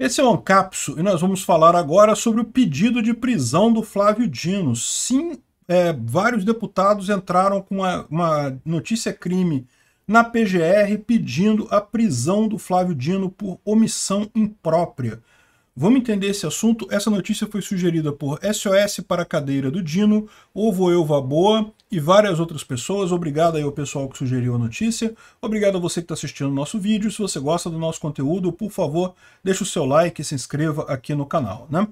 Esse é o Ancapso e nós vamos falar agora sobre o pedido de prisão do Flávio Dino. Sim, é, vários deputados entraram com uma, uma, notícia crime na PGR pedindo a prisão do Flávio Dino por omissão imprópria. Vamos entender esse assunto? Essa notícia foi sugerida por SOS para a cadeira do Dino, Ovo Elva Boa e várias outras pessoas. Obrigado aí ao pessoal que sugeriu a notícia. Obrigado a você que está assistindo o nosso vídeo. Se você gosta do nosso conteúdo, por favor, deixe o seu like e se inscreva aqui no canal. Né?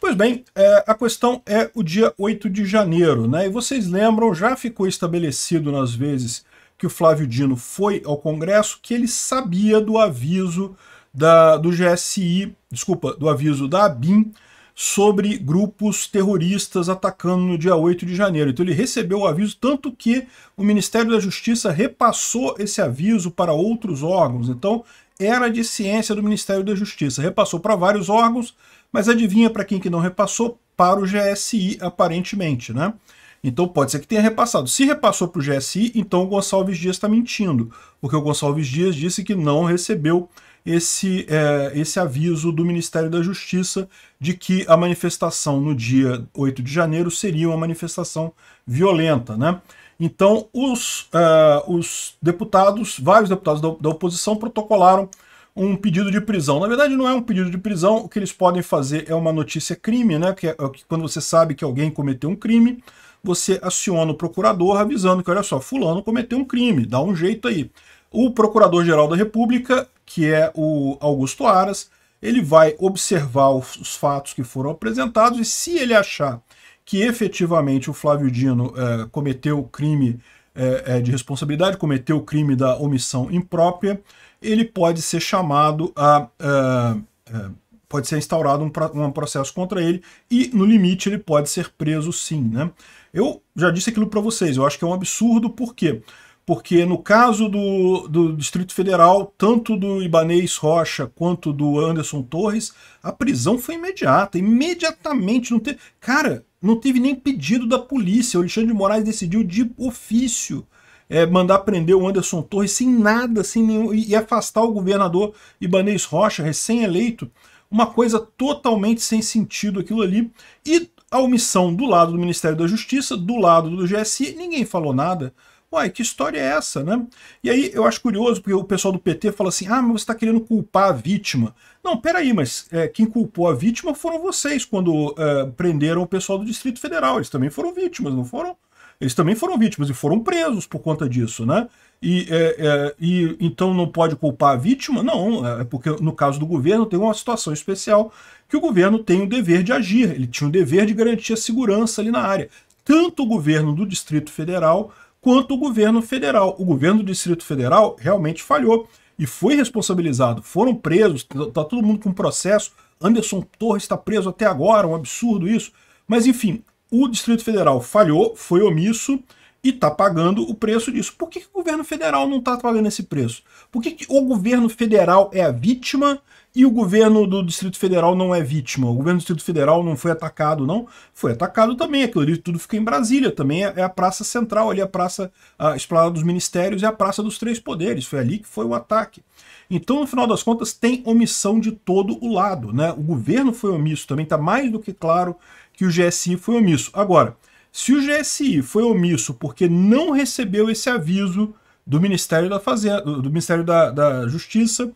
Pois bem, é, a questão é o dia 8 de janeiro. né? E vocês lembram, já ficou estabelecido nas vezes que o Flávio Dino foi ao Congresso, que ele sabia do aviso da, do GSI, desculpa, do aviso da ABIN sobre grupos terroristas atacando no dia 8 de janeiro. Então ele recebeu o aviso, tanto que o Ministério da Justiça repassou esse aviso para outros órgãos. Então era de ciência do Ministério da Justiça. Repassou para vários órgãos, mas adivinha para quem que não repassou? Para o GSI, aparentemente, né? Então pode ser que tenha repassado. Se repassou para o GSI, então o Gonçalves Dias está mentindo, porque o Gonçalves Dias disse que não recebeu esse, é, esse aviso do Ministério da Justiça de que a manifestação no dia 8 de janeiro seria uma manifestação violenta. Né? Então, os, uh, os deputados, vários deputados da, da oposição, protocolaram um pedido de prisão. Na verdade, não é um pedido de prisão, o que eles podem fazer é uma notícia crime, né? Que é, é quando você sabe que alguém cometeu um crime, você aciona o procurador avisando que, olha só, fulano cometeu um crime, dá um jeito aí. O Procurador-Geral da República que é o Augusto Aras, ele vai observar os fatos que foram apresentados e se ele achar que efetivamente o Flávio Dino é, cometeu o crime é, de responsabilidade, cometeu o crime da omissão imprópria, ele pode ser chamado a... a, a pode ser instaurado um, um, processo contra ele e, no limite, ele pode ser preso sim, né? Eu já disse aquilo para vocês, eu acho que é um absurdo, por quê? Porque porque no caso do, do Distrito Federal, tanto do Ibanês Rocha quanto do Anderson Torres, a prisão foi imediata, imediatamente. Não teve, cara, não teve nem pedido da polícia. O Alexandre de Moraes decidiu de ofício é, mandar prender o Anderson Torres sem nada, sem nenhum, e, e afastar o governador Ibanês Rocha, recém-eleito. Uma coisa totalmente sem sentido aquilo ali. E a omissão do lado do Ministério da Justiça, do lado do GSI, ninguém falou nada. Uai, que história é essa, né? E aí eu acho curioso, porque o pessoal do PT fala assim, ah, mas você está querendo culpar a vítima. Não, peraí, mas é, quem culpou a vítima foram vocês, quando é, prenderam o pessoal do Distrito Federal. Eles também foram vítimas, não foram? Eles também foram vítimas e foram presos por conta disso, né? E, é, é e então não pode culpar a vítima? Não, é, é porque no caso do governo tem uma situação especial que o governo tem o dever de agir, ele tinha o dever de garantir a segurança ali na área. Tanto o governo do Distrito Federal quanto o governo federal. O governo do Distrito Federal realmente falhou e foi responsabilizado. Foram presos, está tá todo mundo com processo. Anderson Torres está preso até agora, um absurdo isso. Mas enfim, o Distrito Federal falhou, foi omisso e está pagando o preço disso. Por que, que o governo federal não está pagando esse preço? Por que, que, o governo federal é a vítima e o governo do Distrito Federal não é vítima? O governo do Distrito Federal não foi atacado, não? Foi atacado também, aquilo ali tudo fica em Brasília, também é, é a Praça Central, ali a Praça a Esplanada dos Ministérios e a Praça dos Três Poderes, foi ali que foi o ataque. Então, no final das contas, tem omissão de todo o lado, né? O governo foi omisso também, está mais do que claro que o GSI foi omisso. Agora, se o GSI foi omisso porque não recebeu esse aviso do Ministério da Fazenda, do Ministério da, da Justiça,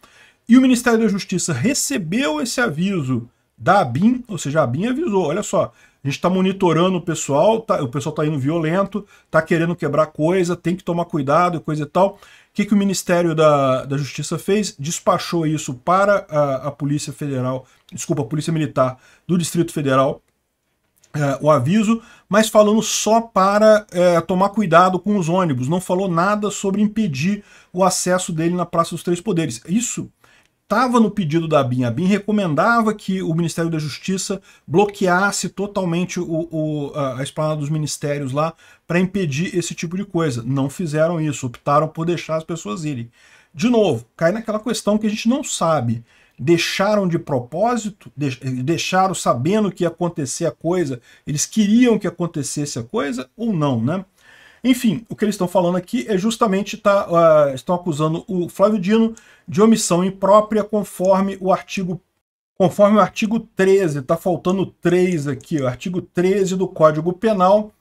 e o Ministério da Justiça recebeu esse aviso da ABIN, ou seja, a ABIN avisou, olha só, a gente está monitorando o pessoal, tá, o pessoal está indo violento, está querendo quebrar coisa, tem que tomar cuidado, coisa e tal. O que, que o Ministério da, da Justiça fez? Despachou isso para a, a Polícia Federal, desculpa, a Polícia Militar do Distrito Federal, é, o aviso, mas falando só para é, tomar cuidado com os ônibus. Não falou nada sobre impedir o acesso dele na Praça dos Três Poderes. Isso estava no pedido da BIM. A BIM recomendava que o Ministério da Justiça bloqueasse totalmente o, o, a esplanada dos ministérios lá para impedir esse tipo de coisa. Não fizeram isso, optaram por deixar as pessoas irem. De novo, cai naquela questão que a gente não sabe deixaram de propósito, deixaram sabendo que ia acontecer a coisa, eles queriam que acontecesse a coisa ou não, né? Enfim, o que eles estão falando aqui é justamente tá, uh, estão acusando o Flávio Dino de omissão imprópria conforme o artigo conforme o artigo 13, está faltando 3 aqui, o artigo 13 do Código Penal,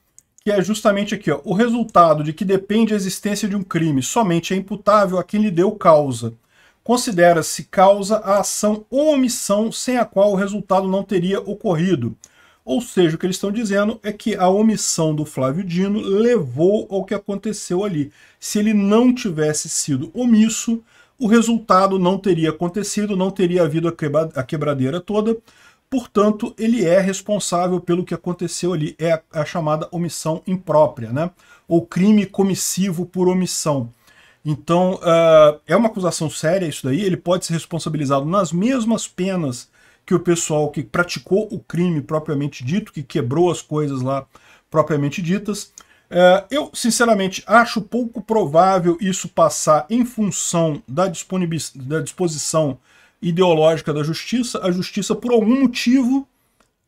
que é justamente aqui, ó, o resultado de que depende a existência de um crime somente é imputável a quem lhe deu causa considera-se causa a ação ou omissão sem a qual o resultado não teria ocorrido. Ou seja, o que eles estão dizendo é que a omissão do Flávio Dino levou ao que aconteceu ali. Se ele não tivesse sido omisso, o resultado não teria acontecido, não teria havido a quebradeira toda. Portanto, ele é responsável pelo que aconteceu ali. É a, é chamada omissão imprópria, né? ou crime comissivo por omissão. Então, uh, é uma acusação séria isso daí, ele pode ser responsabilizado nas mesmas penas que o pessoal que praticou o crime propriamente dito, que quebrou as coisas lá propriamente ditas. Uh, eu, sinceramente, acho pouco provável isso passar em função da, da disposição ideológica da justiça. A justiça, por algum motivo,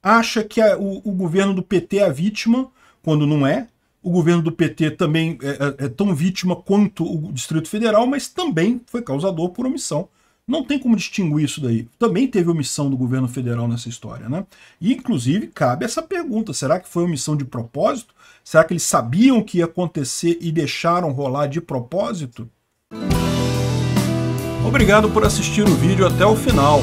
acha que a, o, o governo do PT é a vítima, quando não é, o governo do PT também é, é, é, tão vítima quanto o Distrito Federal, mas também foi causador por omissão. Não tem como distinguir isso daí. Também teve omissão do governo federal nessa história, né? E, inclusive, cabe essa pergunta: será que foi omissão de propósito? Será que eles sabiam que ia acontecer e deixaram rolar de propósito? Obrigado por assistir o vídeo até o final.